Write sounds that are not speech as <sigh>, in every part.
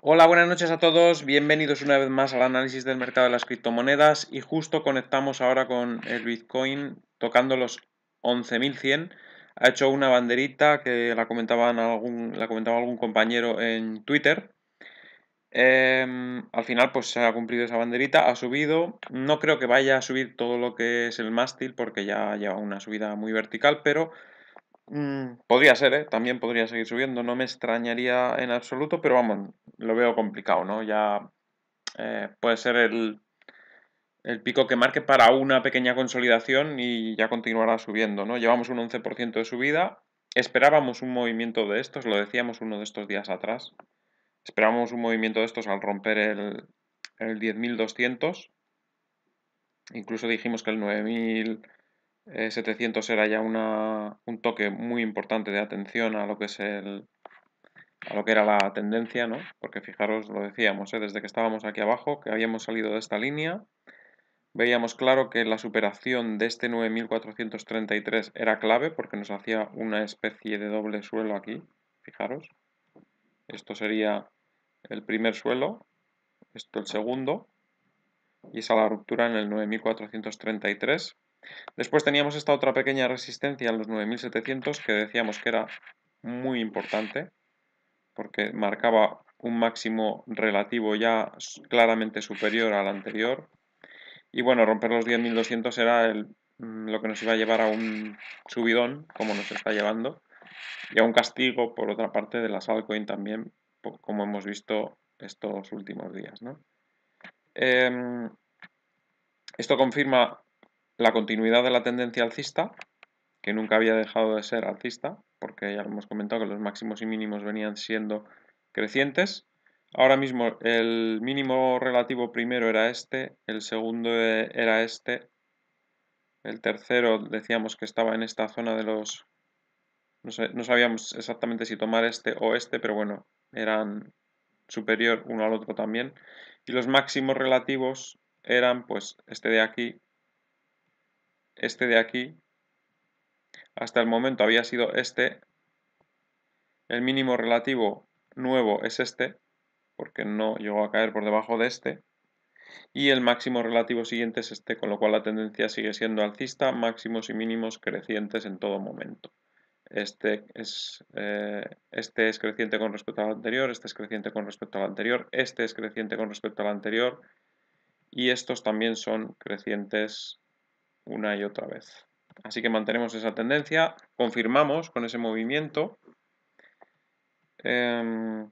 Hola, buenas noches a todos. Bienvenidos una vez más al análisis del mercado de las criptomonedas. Y justo conectamos ahora con el Bitcoin tocando los 11.100. Ha hecho una banderita que la, comentaban algún, la comentaba algún compañero en Twitter. Em, al final, pues se ha cumplido esa banderita, ha subido. No creo que vaya a subir todo lo que es el mástil porque ya lleva una subida muy vertical, pero Mm. podría ser, ¿eh? También podría seguir subiendo. No me extrañaría en absoluto, pero vamos, lo veo complicado, ¿no? Ya eh, puede ser el, el, pico que marque para una pequeña consolidación y ya continuará subiendo, ¿no? Llevamos un 11% de subida. Esperábamos un movimiento de estos, lo decíamos uno de estos días atrás. Esperábamos un movimiento de estos al romper el, el 10.200. Incluso dijimos que el 9.000 700 eh, era ya un toque muy importante de atención a lo que es el lo que era la tendencia, ¿no? Porque fijaros, lo decíamos, ¿eh? desde que estábamos aquí abajo, que habíamos salido de esta línea, veíamos claro que la superación de este 9433 era clave porque nos hacía una especie de doble suelo aquí, fijaros. Esto sería el primer suelo, esto el segundo, y esa la ruptura en el 9433 Después teníamos esta otra pequeña resistencia en los 9700 que decíamos que era muy importante porque marcaba un máximo relativo ya claramente superior al anterior. Y bueno, romper los 10.200 era mm, lo que nos iba a llevar a un subidón, como nos está llevando, y a un castigo, por otra parte, de las altcoins también, como hemos visto estos últimos días. Em, esto confirma la continuidad de la tendencia alcista, que nunca había dejado de ser alcista, porque ya hemos comentado que los máximos y mínimos venían siendo crecientes. Ahora mismo el mínimo relativo primero era este, el segundo era este, el tercero decíamos que estaba en esta zona de los... No, sabíamos exactamente si tomar este o este, pero bueno, eran superior uno al otro también. Y los máximos relativos eran pues este de aquí este de aquí, hasta el momento había sido este, el mínimo relativo nuevo es este, porque no llegó a caer por debajo de este, y el máximo relativo siguiente es este, con lo cual la tendencia sigue siendo alcista, máximos y mínimos crecientes en todo momento. Este es, eh, este es creciente con respecto al anterior, este es creciente con respecto al anterior, este es creciente con respecto al anterior, y estos también son crecientes una y otra vez. Así que mantenemos esa tendencia, confirmamos con ese movimiento. Em,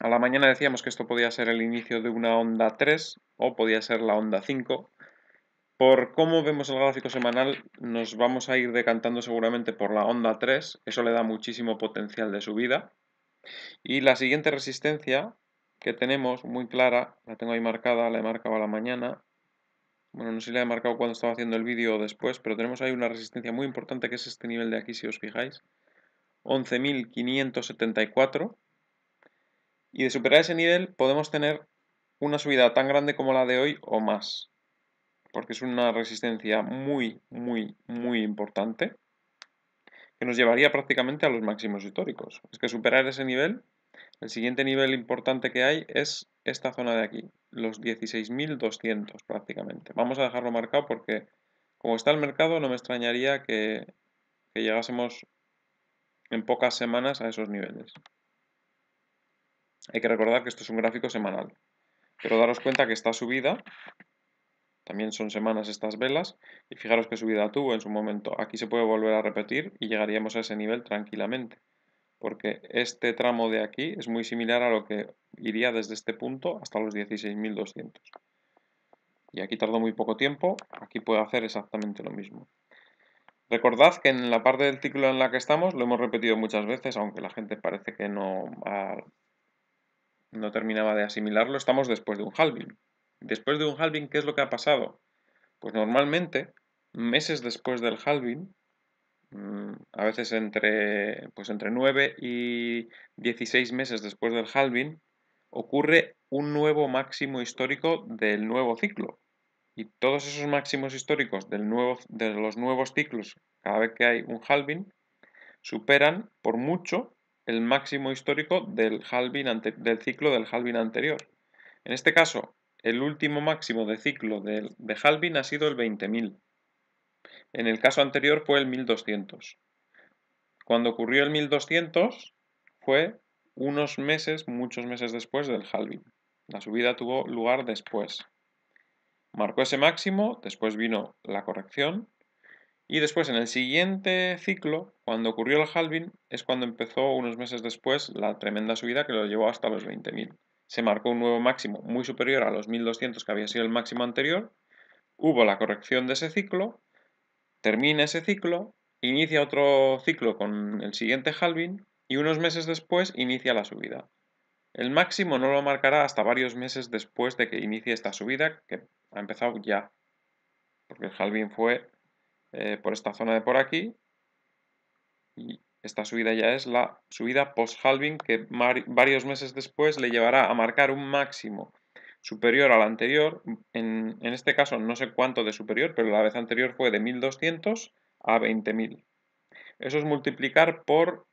a la mañana decíamos que esto podía ser el inicio de una onda 3 o podía ser la onda 5. Por cómo vemos el gráfico semanal, nos vamos a ir decantando seguramente por la onda 3, eso le da muchísimo potencial de subida. Y la siguiente resistencia que tenemos, muy clara, la tengo ahí marcada, la he marcado a la mañana, bueno, no sé si le he marcado cuando estaba haciendo el vídeo o después, pero tenemos ahí una resistencia muy importante que es este nivel de aquí, si os fijáis. 11.574. Y de superar ese nivel podemos tener una subida tan grande como la de hoy o más. Porque es una resistencia muy, muy, muy importante que nos llevaría prácticamente a los máximos históricos. Es que superar ese nivel el siguiente nivel importante que hay es esta zona de aquí, los 16.200 prácticamente. Vamos a dejarlo marcado porque como está el mercado no me extrañaría que, llegásemos en pocas semanas a esos niveles. Hay que recordar que esto es un gráfico semanal, pero daros cuenta que esta subida, también son semanas estas velas, y fijaros qué subida tuvo en su momento. Aquí se puede volver a repetir y llegaríamos a ese nivel tranquilamente porque este tramo de aquí es muy similar a lo que iría desde este punto hasta los 16.200. Y aquí tardó muy poco tiempo, aquí puedo hacer exactamente lo mismo. Recordad que en la parte del título en la que estamos lo hemos repetido muchas veces, aunque la gente parece que no, ah, no terminaba de asimilarlo, estamos después de un halving. Después de un halving, ¿qué es lo que ha pasado? Pues normalmente, meses después del halving, Mm, a veces entre, pues entre 9 y 16 meses después del halving, ocurre un nuevo máximo histórico del nuevo ciclo. Y todos esos máximos históricos del nuevo, de los nuevos ciclos, cada vez que hay un halving, superan por mucho el máximo histórico del, halving del ciclo del halving anterior. En este caso, el último máximo de ciclo de, de halving ha sido el 20.000. En el caso anterior fue el 1200. Cuando ocurrió el 1200 fue unos meses, muchos meses después del halving. La subida tuvo lugar después. Marcó ese máximo, después vino la corrección y después en el siguiente ciclo, cuando ocurrió el halving, es cuando empezó unos meses después la tremenda subida que lo llevó hasta los 20.000. Se marcó un nuevo máximo muy superior a los 1.200 que había sido el máximo anterior. Hubo la corrección de ese ciclo Termina ese ciclo, inicia otro ciclo con el siguiente halving y unos meses después inicia la subida. El máximo no lo marcará hasta varios meses después de que inicie esta subida, que ha empezado ya, porque el halving fue eh, por esta zona de por aquí y esta subida ya es la subida post-halving que varios meses después le llevará a marcar un máximo superior a la anterior. En, este caso no sé cuánto de superior, pero la vez anterior fue de 1200 a 20.000. Eso es multiplicar por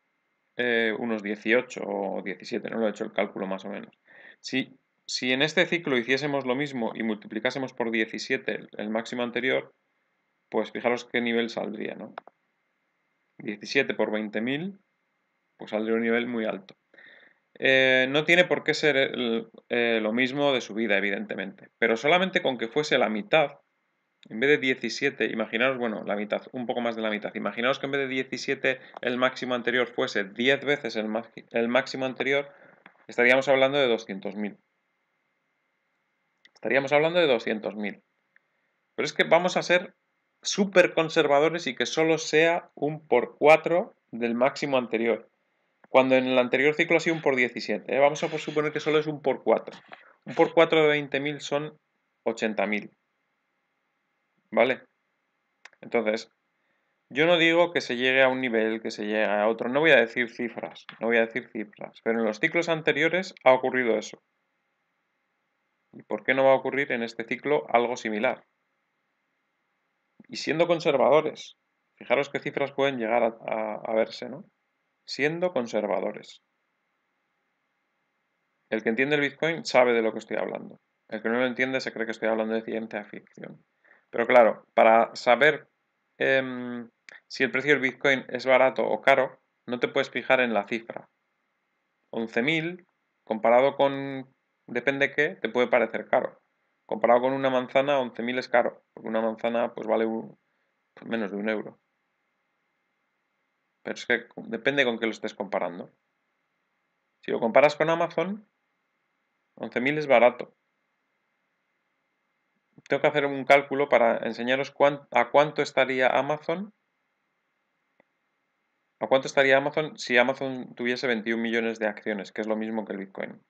eh, unos 18 o 17, no lo he hecho el cálculo más o menos. Si, si en este ciclo hiciésemos lo mismo y multiplicásemos por 17 el, máximo anterior, pues fijaros qué nivel saldría, ¿no? 17 por 20.000, pues saldría un nivel muy alto. Eh, no tiene por qué ser eh, lo mismo de su vida, evidentemente, pero solamente con que fuese la mitad, en vez de 17, imaginaros, bueno, la mitad, un poco más de la mitad, imaginaos que en vez de 17 el máximo anterior fuese 10 veces el, máximo anterior, estaríamos hablando de 200.000. Estaríamos hablando de 200.000. Pero es que vamos a ser súper conservadores y que solo sea un por 4 del máximo anterior. Cuando en el anterior ciclo ha sido un por 17. ¿eh? Vamos a suponer que solo es un por 4. Un por 4 de 20.000 son 80.000. ¿Vale? Entonces, yo no digo que se llegue a un nivel, que se llegue a otro. No voy a decir cifras, no voy a decir cifras. Pero en los ciclos anteriores ha ocurrido eso. ¿Y por qué no va a ocurrir en este ciclo algo similar? Y siendo conservadores, fijaros qué cifras pueden llegar a verse, ¿no? siendo conservadores. El que entiende el Bitcoin sabe de lo que estoy hablando. El que no lo entiende se cree que estoy hablando de ciencia ficción. Pero claro, para saber em, si el precio del Bitcoin es barato o caro, no te puedes fijar en la cifra. 11.000 comparado con, depende qué, te puede parecer caro. Comparado con una manzana, 11.000 es caro, porque una manzana pues vale pues, menos de un euro. Pero es que depende con qué lo estés comparando. Si lo comparas con Amazon, 11.000 es barato. Tengo que hacer un cálculo para enseñaros a cuánto estaría Amazon. ¿A cuánto estaría Amazon si Amazon tuviese 21 millones de acciones, que es lo mismo que el Bitcoin?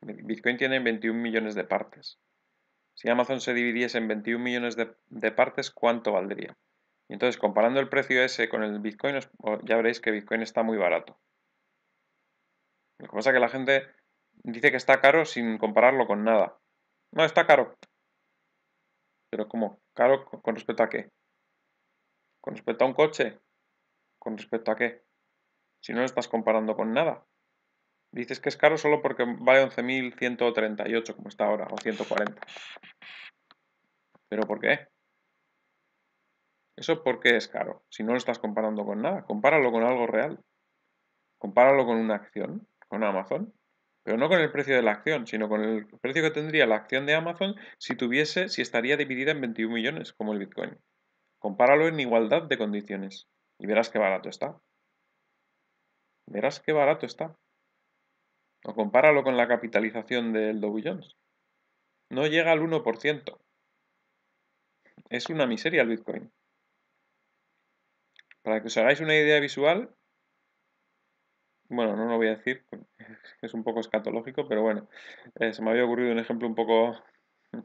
Bitcoin tiene 21 millones de partes. Si Amazon se dividiese en 21 millones de partes, ¿cuánto valdría? entonces comparando el precio ese con el Bitcoin, ya veréis que Bitcoin está muy barato. Lo que pasa es que la gente dice que está caro sin compararlo con nada. No, está caro. Pero ¿cómo? ¿Caro con respecto a qué? ¿Con respecto a un coche? ¿Con respecto a qué? Si no lo estás comparando con nada. Dices que es caro solo porque vale 11.138 como está ahora, o 140. ¿Pero por qué? ¿Eso por qué es caro? Si no lo estás comparando con nada, compáralo con algo real. Compáralo con una acción, con Amazon. Pero no con el precio de la acción, sino con el precio que tendría la acción de Amazon si tuviese, si estaría dividida en 21 millones, como el Bitcoin. Compáralo en igualdad de condiciones y verás qué barato está. Verás qué barato está. O compáralo con la capitalización del Dow Jones. No llega al 1%. Es una miseria el Bitcoin. Para que os hagáis una idea visual, bueno, no lo voy a decir, <laughs> es un poco escatológico, pero bueno, eh, se me había ocurrido un ejemplo un poco... <laughs>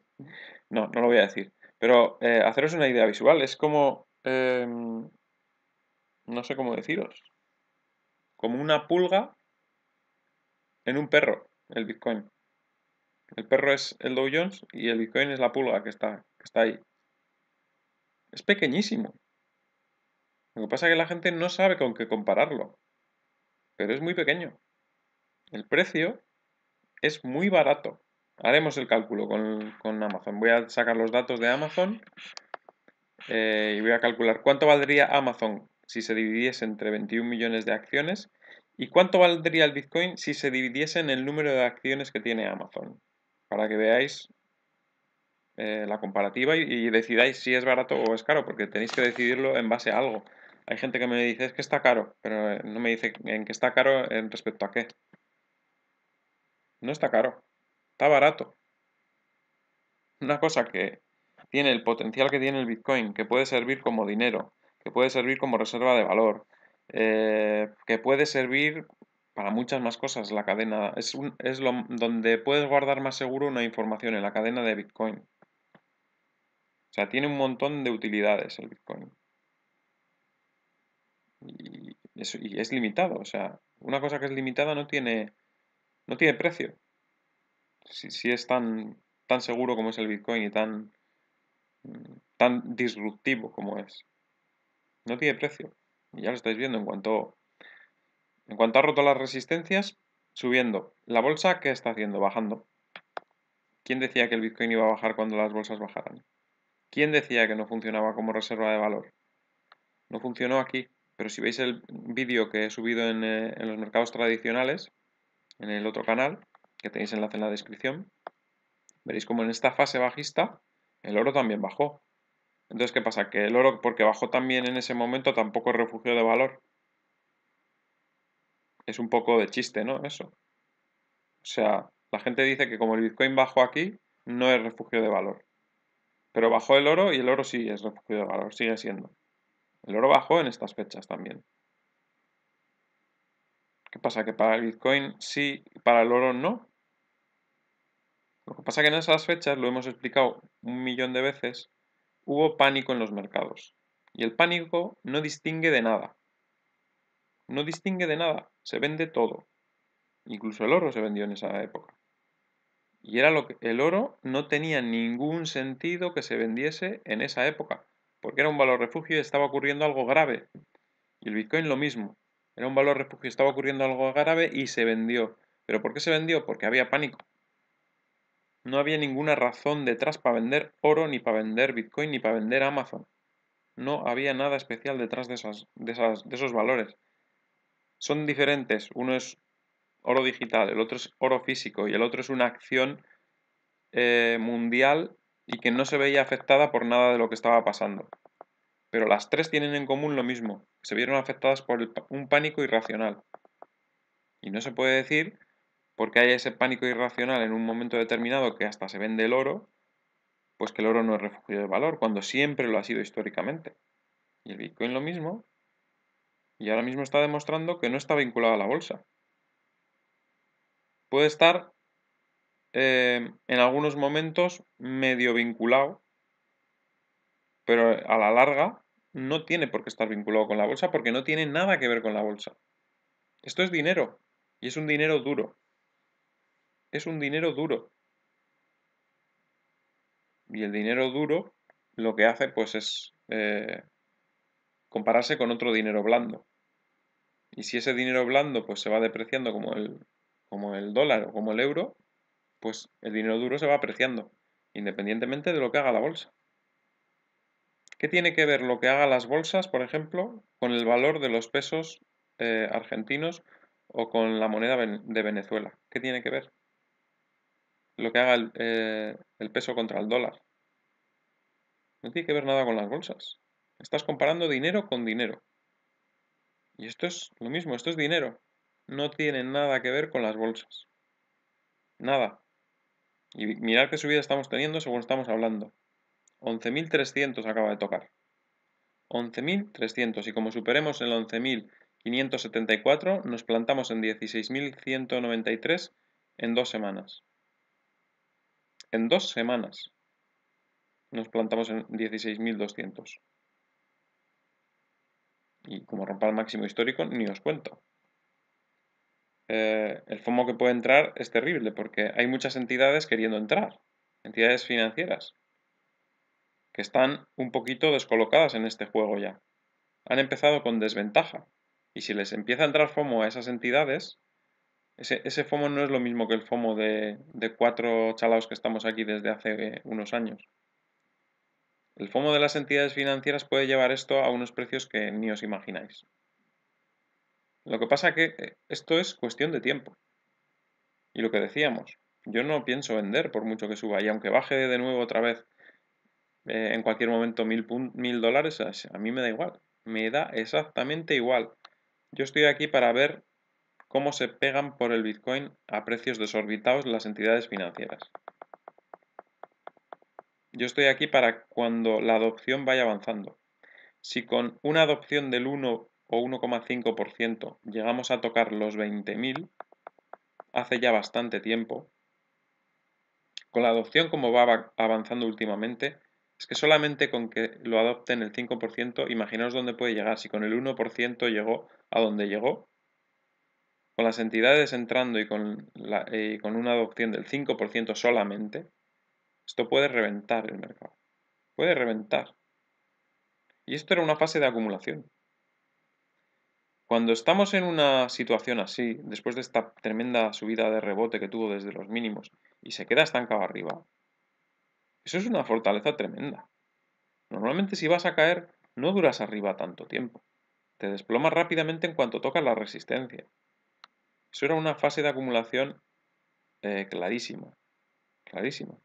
No, no lo voy a decir. Pero eh, haceros una idea visual es como... Em, no sé cómo deciros. Como una pulga en un perro, el Bitcoin. El perro es el Dow Jones y el Bitcoin es la pulga que está, que está ahí. Es pequeñísimo. Lo que pasa es que la gente no sabe con qué compararlo, pero es muy pequeño. El precio es muy barato. Haremos el cálculo con, Amazon. Voy a sacar los datos de Amazon eh, y voy a calcular cuánto valdría Amazon si se dividiese entre 21 millones de acciones y cuánto valdría el Bitcoin si se dividiese en el número de acciones que tiene Amazon. Para que veáis eh, la comparativa y, decidáis si es barato o es caro, porque tenéis que decidirlo en base a algo. Hay gente que me dice, es que está caro, pero eh, no me dice en qué está caro en respecto a qué. No está caro, está barato. Una cosa que tiene el potencial que tiene el Bitcoin, que puede servir como dinero, que puede servir como reserva de valor, eh, que puede servir para muchas más cosas. La cadena es, un, es lo, donde puedes guardar más seguro una información en la cadena de Bitcoin. O sea, tiene un montón de utilidades el Bitcoin. Es, y es limitado. O sea, una cosa que es limitada no tiene, no tiene precio. Si, es tan, tan seguro como es el Bitcoin y tan, mm, tan disruptivo como es. No tiene precio. Y ya lo estáis viendo en cuanto, en cuanto ha roto las resistencias, subiendo. La bolsa, ¿qué está haciendo? Bajando. ¿Quién decía que el Bitcoin iba a bajar cuando las bolsas bajaran? ¿Quién decía que no funcionaba como reserva de valor? No funcionó aquí. Pero si veis el vídeo que he subido eh, en, los mercados tradicionales, en el otro canal, que tenéis enlace en la descripción, veréis como en esta fase bajista el oro también bajó. Entonces, ¿qué pasa? Que el oro, porque bajó también en ese momento, tampoco es refugio de valor. Es un poco de chiste, ¿no? Eso. O sea, la gente dice que como el Bitcoin bajó aquí, no es refugio de valor. Pero bajó el oro y el oro sí es refugio de valor, sigue siendo. El oro bajó en estas fechas también. ¿Qué pasa? ¿Que para el Bitcoin sí y para el oro no? Lo que pasa es que en esas fechas, lo hemos explicado un millón de veces, hubo pánico en los mercados. Y el pánico no distingue de nada. No distingue de nada. Se vende todo. Incluso el oro se vendió en esa época. Y era lo que el oro no tenía ningún sentido que se vendiese en esa época porque era un valor refugio y estaba ocurriendo algo grave. Y el Bitcoin lo mismo. Era un valor refugio, estaba ocurriendo algo grave y se vendió. ¿Pero por qué se vendió? Porque había pánico. No había ninguna razón detrás para vender oro, ni para vender Bitcoin, ni para vender Amazon. No había nada especial detrás de, esos valores. Son diferentes. Uno es oro digital, el otro es oro físico y el otro es una acción eh, mundial y que no se veía afectada por nada de lo que estaba pasando. Pero las tres tienen en común lo mismo, se vieron afectadas por un pánico irracional. Y no se puede decir porque hay ese pánico irracional en un momento determinado que hasta se vende el oro, pues que el oro no es refugio de valor, cuando siempre lo ha sido históricamente. Y el Bitcoin lo mismo, y ahora mismo está demostrando que no está vinculado a la bolsa. Puede estar eh, en algunos momentos medio vinculado, pero a la larga no tiene por qué estar vinculado con la bolsa porque no tiene nada que ver con la bolsa. Esto es dinero y es un dinero duro. Es un dinero duro. Y el dinero duro lo que hace pues es eh, compararse con otro dinero blando. Y si ese dinero blando pues se va depreciando como como el dólar o como el euro, pues el dinero duro se va apreciando, independientemente de lo que haga la bolsa. ¿Qué tiene que ver lo que hagan las bolsas, por ejemplo, con el valor de los pesos eh, argentinos o con la moneda de Venezuela? ¿Qué tiene que ver? Lo que haga el, eh, el peso contra el dólar. No tiene que ver nada con las bolsas. Estás comparando dinero con dinero. Y esto es lo mismo, esto es dinero. No tiene nada que ver con las bolsas. Nada. Y mirar qué subida estamos teniendo según estamos hablando. 11.300 acaba de tocar. 11.300 y como superemos el 11.574 nos plantamos en 16.193 en dos semanas. En dos semanas nos plantamos en 16.200. Y como rompa el máximo histórico, ni os cuento. Eh, el FOMO que puede entrar es terrible porque hay muchas entidades queriendo entrar, entidades financieras, que están un poquito descolocadas en este juego ya. Han empezado con desventaja y si les empieza a entrar FOMO a esas entidades, ese, FOMO no es lo mismo que el FOMO de, de cuatro chalaos que estamos aquí desde hace unos años. El FOMO de las entidades financieras puede llevar esto a unos precios que ni os imagináis. Lo que pasa que eh, esto es cuestión de tiempo. Y lo que decíamos, yo no pienso vender por mucho que suba. Y aunque baje de nuevo otra vez eh, en cualquier momento mil, mil dólares, a mí me da igual. Me da exactamente igual. Yo estoy aquí para ver cómo se pegan por el Bitcoin a precios desorbitados las entidades financieras. Yo estoy aquí para cuando la adopción vaya avanzando. Si con una adopción del 1 o 1,5% llegamos a tocar los 20.000 hace ya bastante tiempo, con la adopción como va avanzando últimamente, es que solamente con que lo adopten el 5%, imaginaos dónde puede llegar. Si con el 1% llegó a donde llegó, con las entidades entrando y con, eh, una adopción del 5% solamente, esto puede reventar el mercado. Puede reventar. Y esto era una fase de acumulación. Cuando estamos en una situación así, después de esta tremenda subida de rebote que tuvo desde los mínimos y se queda estancado arriba, eso es una fortaleza tremenda. Normalmente si vas a caer, no duras arriba tanto tiempo. Te desplomas rápidamente en cuanto tocas la resistencia. Eso era una fase de acumulación eh, clarísima, clarísima.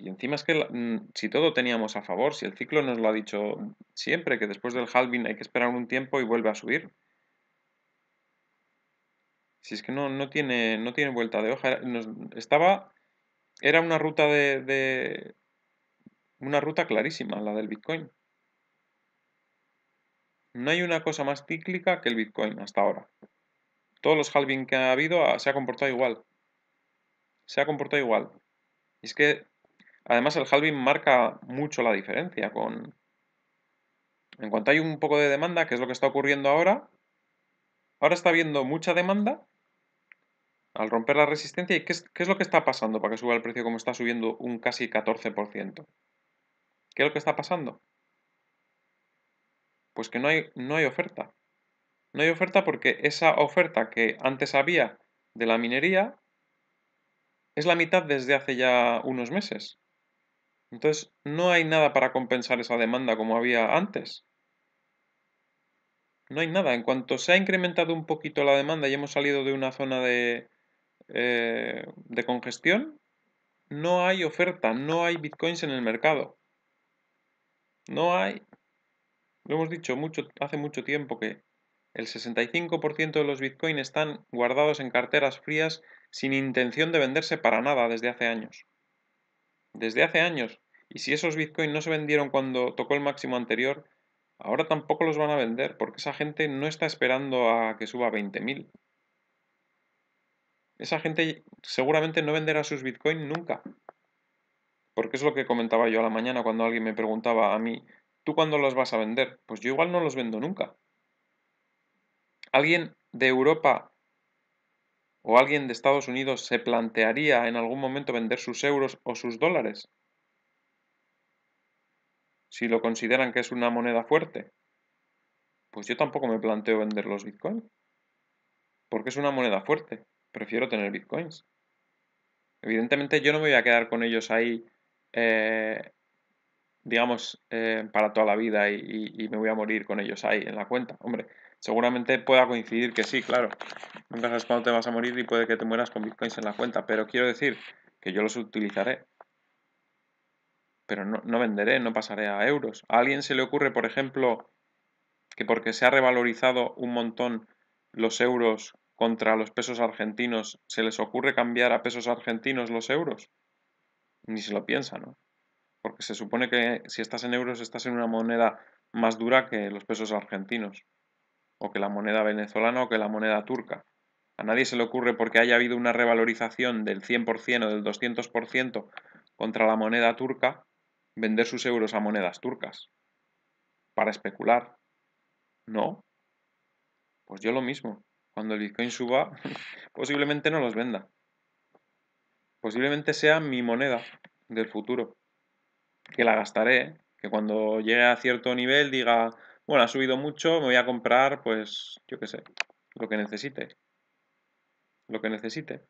Y encima es que mm, si todo teníamos a favor, si el ciclo nos lo ha dicho siempre, que después del halving hay que esperar un tiempo y vuelve a subir. Si es que no, tiene, no tiene vuelta de hoja. estaba. Era una ruta de, Una ruta clarísima, la del Bitcoin. No hay una cosa más cíclica que el Bitcoin hasta ahora. Todos los halving que ha habido ah, se ha comportado igual. Se ha comportado igual. es que Además, el halving marca mucho la diferencia con... En cuanto hay un poco de demanda, que es lo que está ocurriendo ahora, ahora está habiendo mucha demanda al romper la resistencia. ¿Y qué es, qué es lo que está pasando para que suba el precio como está subiendo un casi 14%? ¿Qué es lo que está pasando? Pues que no hay, no hay oferta. No hay oferta porque esa oferta que antes había de la minería es la mitad desde hace ya unos meses. Entonces, no hay nada para compensar esa demanda como había antes. No hay nada. En cuanto se ha incrementado un poquito la demanda y hemos salido de una zona de, eh, de congestión, no hay oferta, no hay bitcoins en el mercado. No hay. Lo hemos dicho mucho, hace mucho tiempo que el 65% de los bitcoins están guardados en carteras frías sin intención de venderse para nada desde hace años desde hace años. Y si esos bitcoins no se vendieron cuando tocó el máximo anterior, ahora tampoco los van a vender porque esa gente no está esperando a que suba 20.000. Esa gente seguramente no venderá sus Bitcoin nunca. Porque es lo que comentaba yo a la mañana cuando alguien me preguntaba a mí, ¿tú cuándo los vas a vender? Pues yo igual no los vendo nunca. Alguien de Europa ¿O alguien de Estados Unidos se plantearía en algún momento vender sus euros o sus dólares? Si lo consideran que es una moneda fuerte. Pues yo tampoco me planteo vender los bitcoins. Porque es una moneda fuerte. Prefiero tener bitcoins. Evidentemente yo no me voy a quedar con ellos ahí, eh, digamos, eh, para toda la vida y me voy a morir con ellos ahí en la cuenta. Hombre, Seguramente pueda coincidir que sí, claro. Nunca sabes cuándo te vas a morir y puede que te mueras con bitcoins en la cuenta, pero quiero decir que yo los utilizaré. Pero no, no venderé, no pasaré a euros. ¿A alguien se le ocurre, por ejemplo, que porque se ha revalorizado un montón los euros contra los pesos argentinos, ¿se les ocurre cambiar a pesos argentinos los euros? Ni se lo piensa, ¿no? Porque se supone que si estás en euros estás en una moneda más dura que los pesos argentinos o que la moneda venezolana o que la moneda turca. A nadie se le ocurre porque haya habido una revalorización del 100% o del 200% contra la moneda turca vender sus euros a monedas turcas para especular. ¿No? Pues yo lo mismo. Cuando el Bitcoin suba, <laughs> posiblemente no los venda. Posiblemente sea mi moneda del futuro. Que la gastaré, que cuando llegue a cierto nivel diga, bueno, ha subido mucho, me voy a comprar, pues, yo qué sé, lo que necesite. Lo que necesite.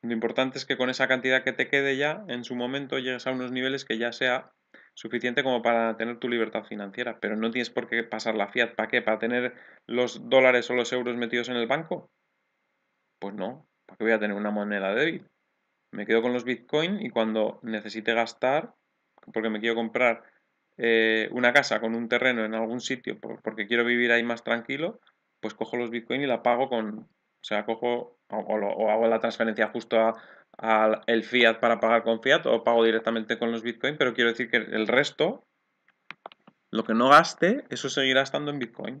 Lo importante es que con esa cantidad que te quede ya, en su momento llegues a unos niveles que ya sea suficiente como para tener tu libertad financiera, pero no tienes por qué pasar la fiat. ¿Para qué? ¿Para tener los dólares o los euros metidos en el banco? Pues no, porque voy a tener una moneda débil? Me quedo con los bitcoin y cuando necesite gastar, porque me quiero comprar eh, una casa con un terreno en algún sitio porque quiero vivir ahí más tranquilo, pues cojo los Bitcoin y la pago con, o sea, cojo o, hago la transferencia justo al fiat para pagar con fiat o pago directamente con los Bitcoin, pero quiero decir que el resto, lo que no gaste, eso seguirá estando en Bitcoin.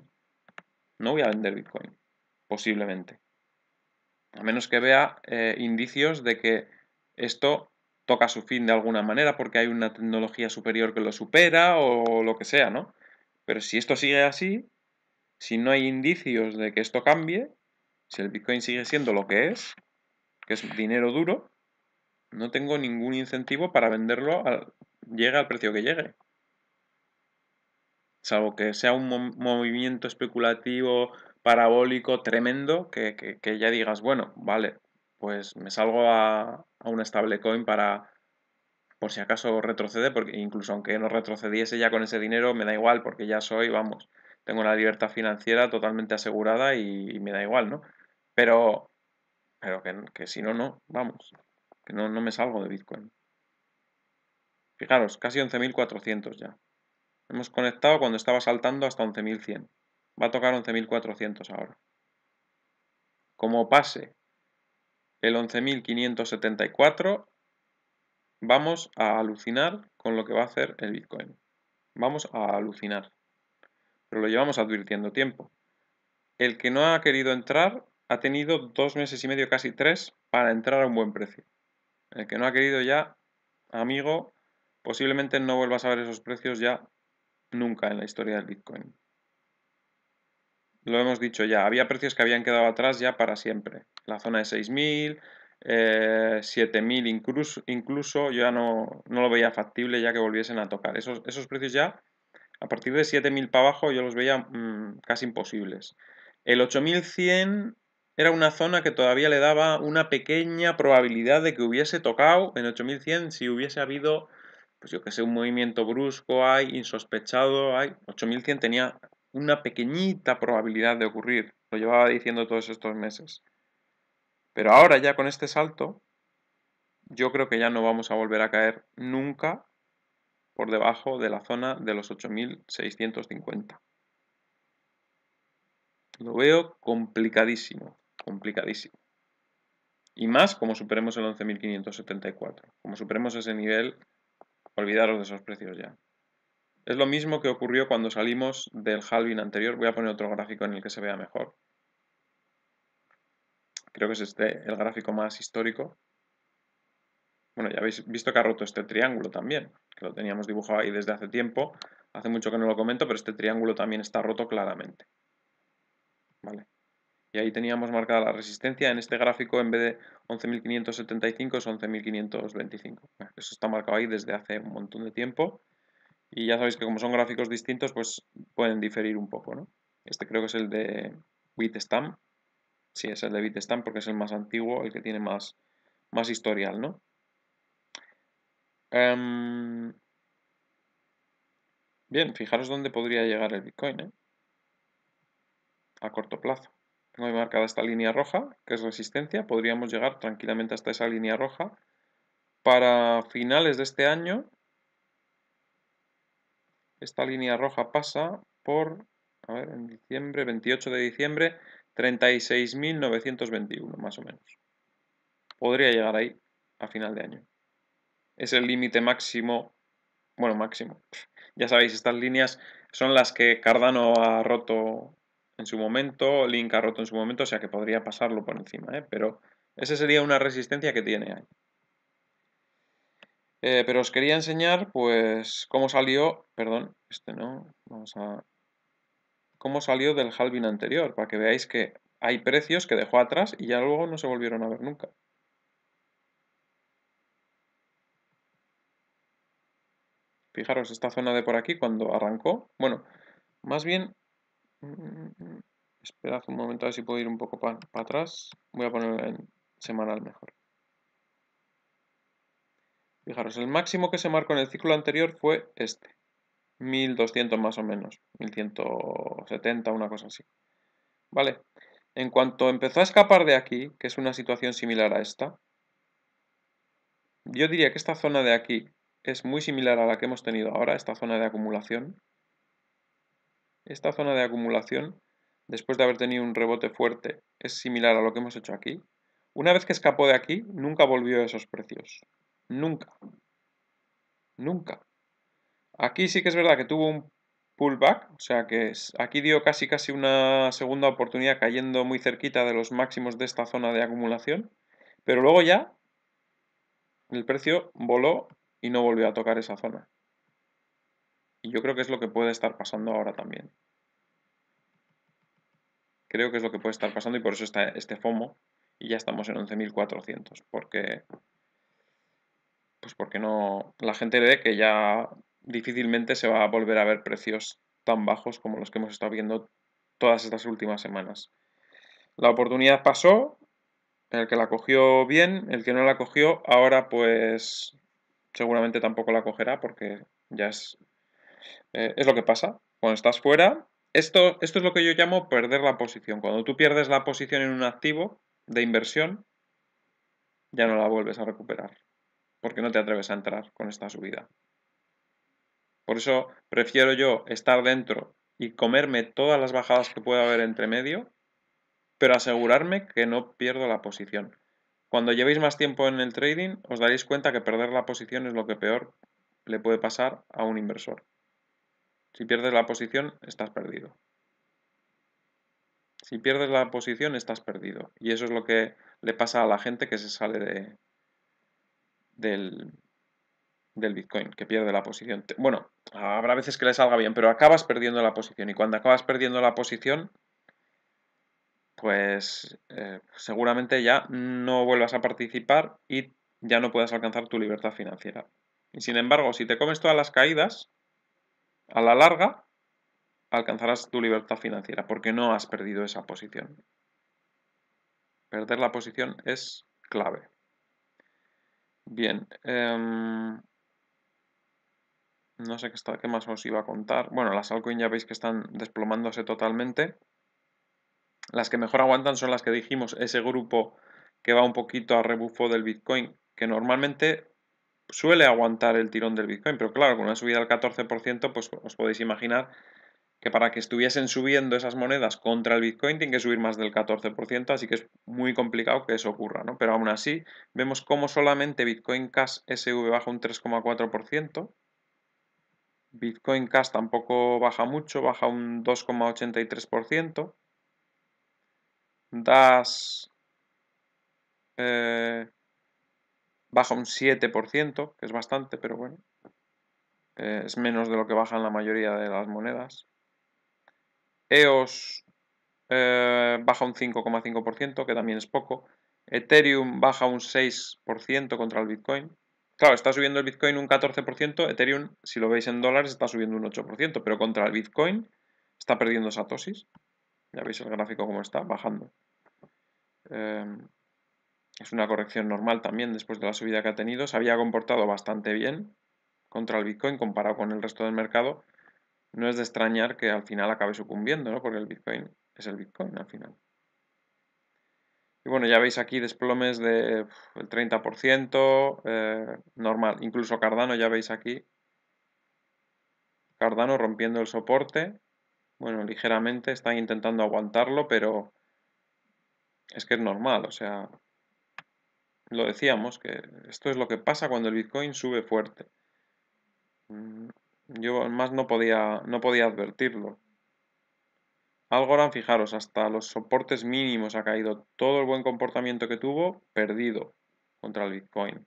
No voy a vender Bitcoin, posiblemente. A menos que vea eh, indicios de que esto toca su fin de alguna manera porque hay una tecnología superior que lo supera o lo que sea, ¿no? Pero si esto sigue así, si no hay indicios de que esto cambie, si el Bitcoin sigue siendo lo que es, que es dinero duro, no tengo ningún incentivo para venderlo al, llegue al precio que llegue. Salvo que sea un movimiento especulativo, parabólico, tremendo, que ya digas, bueno, vale, pues me salgo a, un una stablecoin para por si acaso retrocede, porque incluso aunque no retrocediese ya con ese dinero, me da igual, porque ya soy, vamos, tengo la libertad financiera totalmente asegurada y, me da igual, ¿no? Pero, pero que, si no, no, vamos, que no, no me salgo de Bitcoin. Fijaros, casi 11.400 ya. Hemos conectado cuando estaba saltando hasta 11.100. Va a tocar 11.400 ahora. Como pase el 11.574, vamos a alucinar con lo que va a hacer el Bitcoin. Vamos a alucinar. Pero lo llevamos advirtiendo tiempo. El que no ha querido entrar ha tenido dos meses y medio, casi tres, para entrar a un buen precio. El que no ha querido ya, amigo, posiblemente no vuelvas a ver esos precios ya nunca en la historia del Bitcoin lo hemos dicho ya, había precios que habían quedado atrás ya para siempre. La zona de 6.000, 7.000 eh, incluso, incluso yo ya no, lo veía factible ya que volviesen a tocar. Esos, esos precios ya, a partir de 7.000 para abajo, yo los veía mm, casi imposibles. El 8.100 era una zona que todavía le daba una pequeña probabilidad de que hubiese tocado en 8100 si hubiese habido, pues yo que sé, un movimiento brusco, hay insospechado, hay 8100 tenía una pequeñita probabilidad de ocurrir. Lo llevaba diciendo todos estos meses. Pero ahora ya con este salto, yo creo que ya no vamos a volver a caer nunca por debajo de la zona de los 8.650. Lo veo complicadísimo, complicadísimo. Y más como superemos el 11.574. Como superemos ese nivel, olvidaros de esos precios ya. Es lo mismo que ocurrió cuando salimos del halving anterior. Voy a poner otro gráfico en el que se vea mejor. Creo que es este el gráfico más histórico. Bueno, ya habéis visto que ha roto este triángulo también, que lo teníamos dibujado ahí desde hace tiempo. Hace mucho que no lo comento, pero este triángulo también está roto claramente. ¿Vale? Y ahí teníamos marcada la resistencia. En este gráfico, en vez de 11.575, es 11.525. Eso está marcado ahí desde hace un montón de tiempo. Y ya sabéis que como son gráficos distintos, pues pueden diferir un poco, Este creo que es el de Bitstamp. Sí, es el de Bitstamp porque es el más antiguo, el que tiene más, más historial, ¿no? Em, bien, fijaros dónde podría llegar el Bitcoin, ¿eh? A corto plazo. Tengo ahí marcada esta línea roja, que es resistencia. Podríamos llegar tranquilamente hasta esa línea roja para finales de este año esta línea roja pasa por, a ver, en diciembre, 28 de diciembre, 36.921 más o menos. Podría llegar ahí a final de año. Es el límite máximo, bueno, máximo. Ya sabéis, estas líneas son las que Cardano ha roto en su momento, Link ha roto en su momento, o sea que podría pasarlo por encima, ¿eh? pero esa sería una resistencia que tiene ahí. Eh, pero os quería enseñar, pues, cómo salió, perdón, este no, vamos a, cómo salió del halving anterior, para que veáis que hay precios que dejó atrás y ya luego no se volvieron a ver nunca. Fijaros, esta zona de por aquí, cuando arrancó, bueno, más bien, mm, mm, mm, esperad un momento a ver si puedo ir un poco para atrás, voy a ponerla en semanal mejor. Fijaros, el máximo que se marcó en el ciclo anterior fue este. 1200 más o menos, 1170, una cosa así. ¿Vale? En cuanto empezó a escapar de aquí, que es una situación similar a esta, yo diría que esta zona de aquí es muy similar a la que hemos tenido ahora, esta zona de acumulación. Esta zona de acumulación, después de haber tenido un rebote fuerte, es similar a lo que hemos hecho aquí. Una vez que escapó de aquí, nunca volvió a esos precios. Nunca. Nunca. Aquí sí que es verdad que tuvo un pullback, o sea que aquí dio casi casi una segunda oportunidad cayendo muy cerquita de los máximos de esta zona de acumulación, pero luego ya el precio voló y no volvió a tocar esa zona. Y yo creo que es lo que puede estar pasando ahora también. Creo que es lo que puede estar pasando y por eso está este FOMO y ya estamos en 11.400, porque pues porque no la gente ve que ya difícilmente se va a volver a ver precios tan bajos como los que hemos estado viendo todas estas últimas semanas. La oportunidad pasó, el que la cogió bien, el que no la cogió, ahora pues seguramente tampoco la cogerá porque ya es, eh, es lo que pasa. Cuando estás fuera, esto, esto es lo que yo llamo perder la posición. Cuando tú pierdes la posición en un activo de inversión, ya no la vuelves a recuperar porque no te atreves a entrar con esta subida. Por eso prefiero yo estar dentro y comerme todas las bajadas que pueda haber entre medio, pero asegurarme que no pierdo la posición. Cuando llevéis más tiempo en el trading, os daréis cuenta que perder la posición es lo que peor le puede pasar a un inversor. Si pierdes la posición, estás perdido. Si pierdes la posición, estás perdido. Y eso es lo que le pasa a la gente que se sale de, del, del Bitcoin, que pierde la posición. Bueno, habrá veces que le salga bien, pero acabas perdiendo la posición. Y cuando acabas perdiendo la posición, pues eh, seguramente ya no vuelvas a participar y ya no puedas alcanzar tu libertad financiera. Y sin embargo, si te comes todas las caídas, a la larga alcanzarás tu libertad financiera, porque no has perdido esa posición. Perder la posición es clave. Bien. Em, no sé qué, está, qué más os iba a contar. Bueno, las altcoins ya veis que están desplomándose totalmente. Las que mejor aguantan son las que dijimos, ese grupo que va un poquito a rebufo del Bitcoin, que normalmente suele aguantar el tirón del Bitcoin, pero claro, con una subida del 14%, pues os podéis imaginar que para que estuviesen subiendo esas monedas contra el Bitcoin tienen que subir más del 14%, así que es muy complicado que eso ocurra, ¿no? Pero aún así, vemos cómo solamente Bitcoin Cash SV baja un 3,4%, Bitcoin Cash tampoco baja mucho, baja un 2,83%, DAS eh, baja un 7%, que es bastante, pero bueno, eh, es menos de lo que bajan la mayoría de las monedas. EOS eh, baja un 5,5%, que también es poco. Ethereum baja un 6% contra el Bitcoin. Claro, está subiendo el Bitcoin un 14%, Ethereum, si lo veis en dólares, está subiendo un 8%, pero contra el Bitcoin está perdiendo tosis. Ya veis el gráfico cómo está, bajando. Em, es una corrección normal también después de la subida que ha tenido. Se había comportado bastante bien contra el Bitcoin comparado con el resto del mercado, no es de extrañar que al final acabe sucumbiendo, ¿no? Porque el Bitcoin es el Bitcoin al final. Y bueno, ya veis aquí desplomes del 30%, eh, normal. Incluso Cardano, ya veis aquí. Cardano rompiendo el soporte. Bueno, ligeramente están intentando aguantarlo, pero es que es normal. O sea, lo decíamos, que esto es lo que pasa cuando el Bitcoin sube fuerte. Mm. Yo más no podía, no podía advertirlo. Algorand, fijaros, hasta los soportes mínimos ha caído. Todo el buen comportamiento que tuvo, perdido contra el Bitcoin.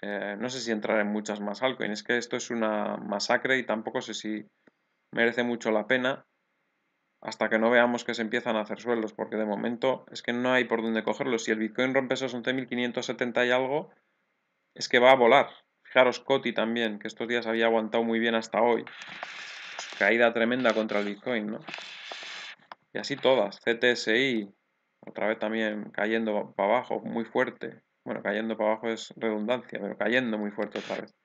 Eh, no sé si entrar en muchas más altcoins. Es que esto es una masacre y tampoco sé si merece mucho la pena hasta que no veamos que se empiezan a hacer suelos, porque de momento es que no hay por dónde cogerlo. Si el Bitcoin rompe esos 11.570 y algo, es que va a volar. Claro, Scotty también, que estos días había aguantado muy bien hasta hoy. Caída tremenda contra el Bitcoin, ¿no? Y así todas. CTSI, otra vez también cayendo para abajo muy fuerte. Bueno, cayendo para abajo es redundancia, pero cayendo muy fuerte otra vez.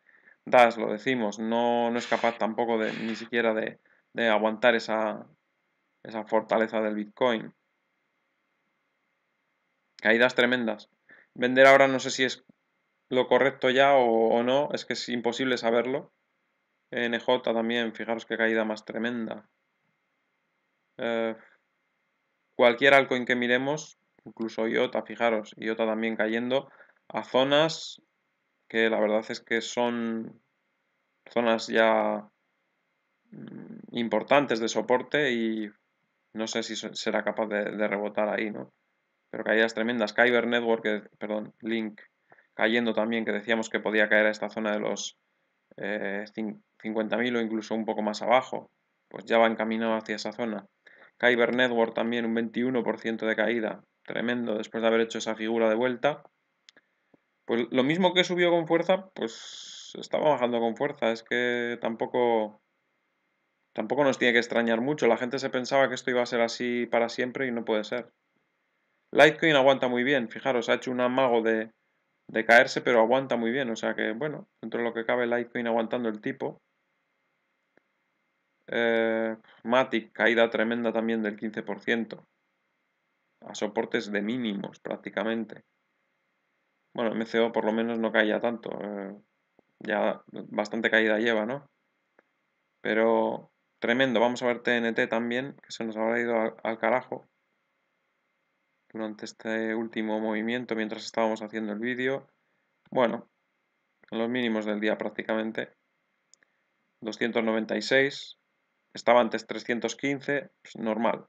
DAS, lo decimos, no, no es capaz tampoco de, ni siquiera de, de aguantar esa, esa fortaleza del Bitcoin. Caídas tremendas. Vender ahora no sé si es lo correcto ya o, no, es que es imposible saberlo. NJ también, fijaros que caída más tremenda. Eh, cualquier altcoin que miremos, incluso IOTA, fijaros, IOTA también cayendo a zonas que la verdad es que son zonas ya mm, importantes de soporte y no sé si será capaz de, rebotar ahí, ¿no? Pero caídas tremendas. Kyber Network, perdón, Link, cayendo también, que decíamos que podía caer a esta zona de los 50.000 eh, o incluso un poco más abajo, pues ya va encaminado hacia esa zona. Kyber Network también un 21% de caída, tremendo después de haber hecho esa figura de vuelta. Pues lo mismo que subió con fuerza, pues estaba bajando con fuerza, es que tampoco tampoco nos tiene que extrañar mucho, la gente se pensaba que esto iba a ser así para siempre y no puede ser. Litecoin aguanta muy bien, fijaros, ha hecho un amago de de caerse, pero aguanta muy bien. O sea que, bueno, dentro de lo que cabe Litecoin aguantando el tipo. Eh, Matic, caída tremenda también del 15%. A soportes de mínimos prácticamente. Bueno, MCO por lo menos no caía tanto. Eh, ya bastante caída lleva, ¿no? Pero tremendo. Vamos a ver TNT también, que se nos habrá ido al carajo durante este último movimiento mientras estábamos haciendo el vídeo. Bueno, los mínimos del día prácticamente. 296, estaba antes 315, pues normal.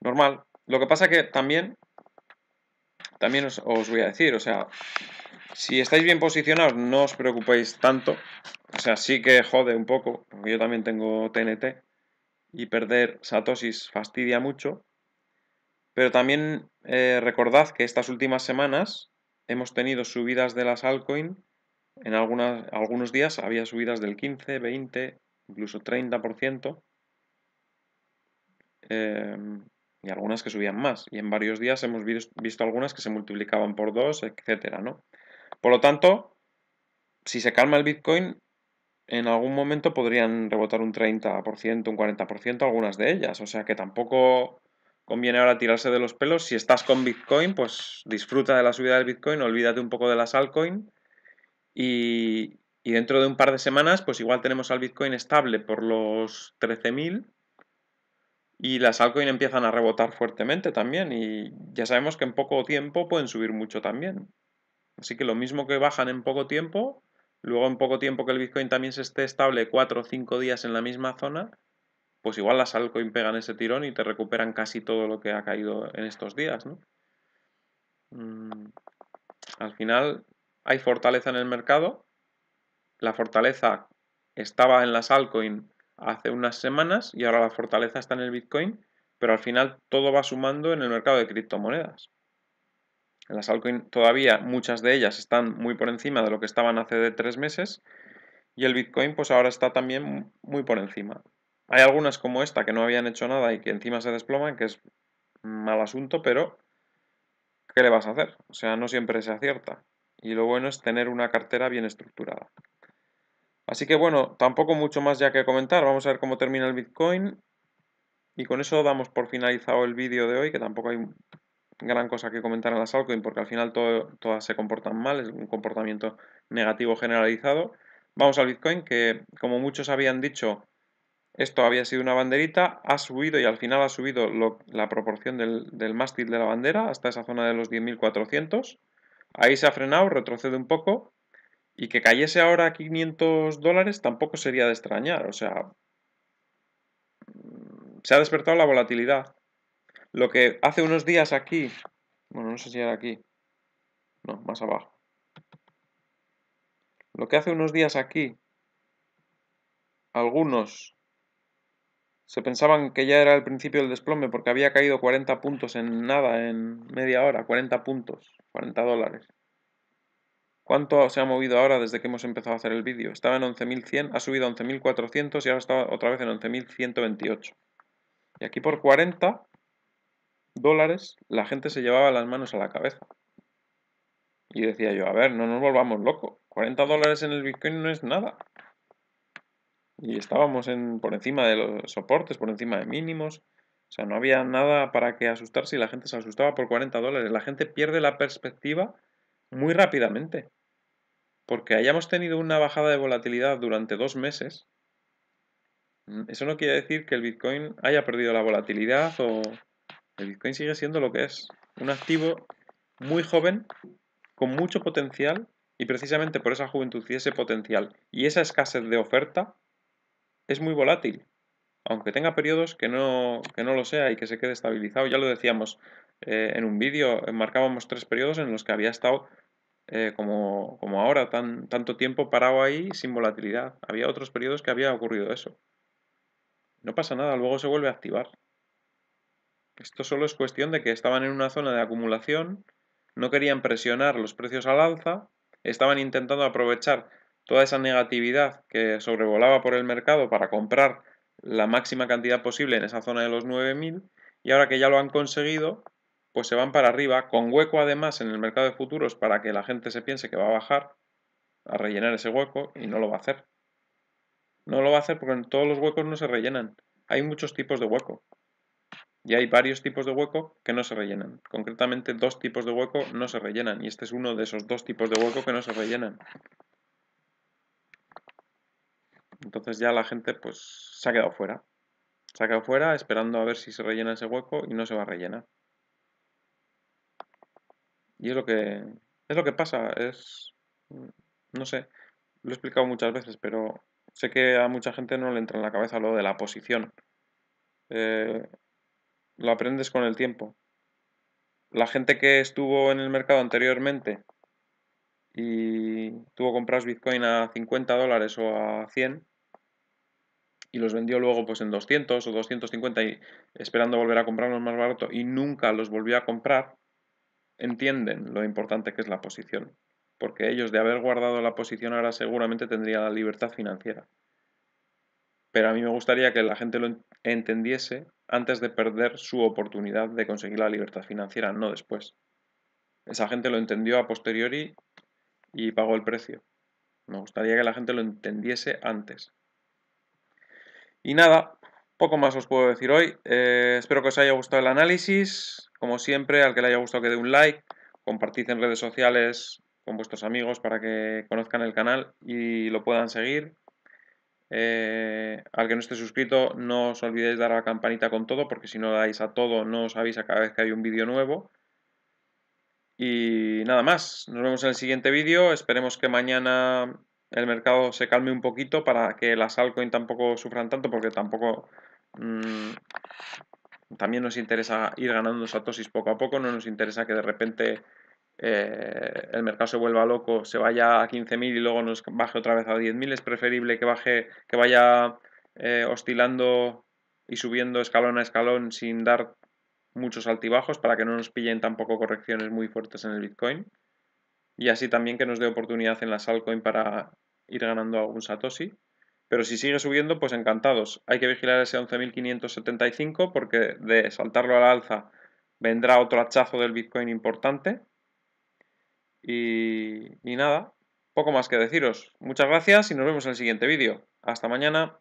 Normal. Lo que pasa que también, también os, voy a decir, o sea, si estáis bien posicionados, no os preocupéis tanto. O sea, sí que jode un poco, yo también tengo TNT y perder satosis fastidia mucho. Pero también eh, recordad que estas últimas semanas hemos tenido subidas de las altcoins. En algunas, algunos días había subidas del 15, 20, incluso 30%. Em, y algunas que subían más. Y en varios días hemos visto algunas que se multiplicaban por dos, etc. ¿no? Por lo tanto, si se calma el Bitcoin, en algún momento podrían rebotar un 30%, un 40%, algunas de ellas. O sea que tampoco conviene ahora tirarse de los pelos. Si estás con Bitcoin, pues disfruta de la subida del Bitcoin, olvídate un poco de las altcoins. y, dentro de un par de semanas, pues igual tenemos al Bitcoin estable por los 13.000 y las altcoins empiezan a rebotar fuertemente también y ya sabemos que en poco tiempo pueden subir mucho también. Así que lo mismo que bajan en poco tiempo, luego en poco tiempo que el Bitcoin también se esté estable 4 o 5 días en la misma zona, pues igual las altcoins pegan ese tirón y te recuperan casi todo lo que ha caído en estos días, mm, al final hay fortaleza en el mercado. La fortaleza estaba en las altcoins hace unas semanas y ahora la fortaleza está en el Bitcoin, pero al final todo va sumando en el mercado de criptomonedas. En las altcoins todavía muchas de ellas están muy por encima de lo que estaban hace de tres meses y el Bitcoin pues ahora está también muy por encima. Hay algunas como esta que no habían hecho nada y que encima se desploman, que es mal asunto, pero ¿qué le vas a hacer? O sea, no siempre se acierta. Y lo bueno es tener una cartera bien estructurada. Así que bueno, tampoco mucho más ya que comentar. Vamos a ver cómo termina el Bitcoin. Y con eso damos por finalizado el vídeo de hoy, que tampoco hay gran cosa que comentar en las altcoins, porque al final todas se comportan mal, es un comportamiento negativo generalizado. Vamos al Bitcoin, que como muchos habían dicho, esto había sido una banderita, ha subido y al final ha subido la proporción del, del mástil de la bandera hasta esa zona de los 10.400. Ahí se ha frenado, retrocede un poco y que cayese ahora a 500 dólares tampoco sería de extrañar. O sea, mm, se ha despertado la volatilidad. Lo que hace unos días aquí, bueno, no sé si era aquí, no, más abajo. Lo que hace unos días aquí, algunos se pensaban que ya era el principio del desplome porque había caído 40 puntos en nada, en media hora, 40 puntos, 40 dólares. ¿Cuánto se ha movido ahora desde que hemos empezado a hacer el vídeo? Estaba en 11.100, ha subido a 11.400 y ahora está otra vez en 11.128. Y aquí por 40 dólares la gente se llevaba las manos a la cabeza. Y decía yo, a ver, no nos volvamos locos. 40 dólares en el Bitcoin no es nada y estábamos en, por encima de los soportes, por encima de mínimos. O sea, no había nada para que asustarse y la gente se asustaba por 40 dólares. La gente pierde la perspectiva muy rápidamente. Porque hayamos tenido una bajada de volatilidad durante dos meses, mm, eso no quiere decir que el Bitcoin haya perdido la volatilidad o el Bitcoin sigue siendo lo que es, un activo muy joven, con mucho potencial y precisamente por esa juventud y ese potencial y esa escasez de oferta es muy volátil, aunque tenga periodos que no, no lo sea y que se quede estabilizado. Ya lo decíamos eh, en un vídeo, eh, marcábamos tres periodos en los que había estado eh, como, ahora, tan, tanto tiempo parado ahí sin volatilidad. Había otros periodos que había ocurrido eso. No pasa nada, luego se vuelve a activar. Esto solo es cuestión de que estaban en una zona de acumulación, no querían presionar los precios al alza, estaban intentando aprovechar toda esa negatividad que sobrevolaba por el mercado para comprar la máxima cantidad posible en esa zona de los 9.000 y ahora que ya lo han conseguido, pues se van para arriba, con hueco además en el mercado de futuros para que la gente se piense que va a bajar a rellenar ese hueco y no lo va a hacer. No lo va a hacer porque en todos los huecos no se rellenan. Hay muchos tipos de hueco. Y hay varios tipos de hueco que no se rellenan. Concretamente dos tipos de hueco no se rellenan. Y este es uno de esos dos tipos de hueco que no se rellenan. Entonces ya la gente pues se ha quedado fuera. Se ha quedado fuera esperando a ver si se rellena ese hueco y no se va a rellenar. Y es lo que, es lo que pasa, es, mm, no sé, lo he explicado muchas veces, pero sé que a mucha gente no le entra en la cabeza lo de la posición. Eh, lo aprendes con el tiempo. La gente que estuvo en el mercado anteriormente y tuvo compras Bitcoin a 50 dólares o a 100, y los vendió luego pues en 200 o 250 y esperando volver a comprarlos más barato y nunca los volvió a comprar, entienden lo importante que es la posición. Porque ellos de haber guardado la posición ahora seguramente tendría la libertad financiera. Pero a mí me gustaría que la gente lo entendiese antes de perder su oportunidad de conseguir la libertad financiera, no después. Esa gente lo entendió a posteriori y pagó el precio. Me gustaría que la gente lo entendiese antes. Y nada, poco más os puedo decir hoy. Eh, espero que os haya gustado el análisis. Como siempre, al que le haya gustado que dé un like, compartid en redes sociales con vuestros amigos para que conozcan el canal y lo puedan seguir. Eh, al que no esté suscrito, no os olvidéis dar a la campanita con todo, porque si no dais a todo, no os a cada vez que hay un vídeo nuevo. Y nada más, nos vemos en el siguiente vídeo. Esperemos que mañana el mercado se calme un poquito para que las altcoins tampoco sufran tanto, porque tampoco mm, también nos interesa ir ganando satosis poco a poco, no nos interesa que de repente eh, el mercado se vuelva loco, se vaya a 15.000 y luego nos baje otra vez a 10.000, es preferible que baje, que vaya eh, oscilando y subiendo escalón a escalón sin dar muchos altibajos para que no nos pillen tampoco correcciones muy fuertes en el Bitcoin y así también que nos dé oportunidad en las altcoins para ir ganando algún Satoshi. Pero si sigue subiendo, pues encantados. Hay que vigilar ese 11.575 porque de saltarlo a la alza vendrá otro hachazo del Bitcoin importante. Y, y nada, poco más que deciros. Muchas gracias y nos vemos en el siguiente vídeo. Hasta mañana.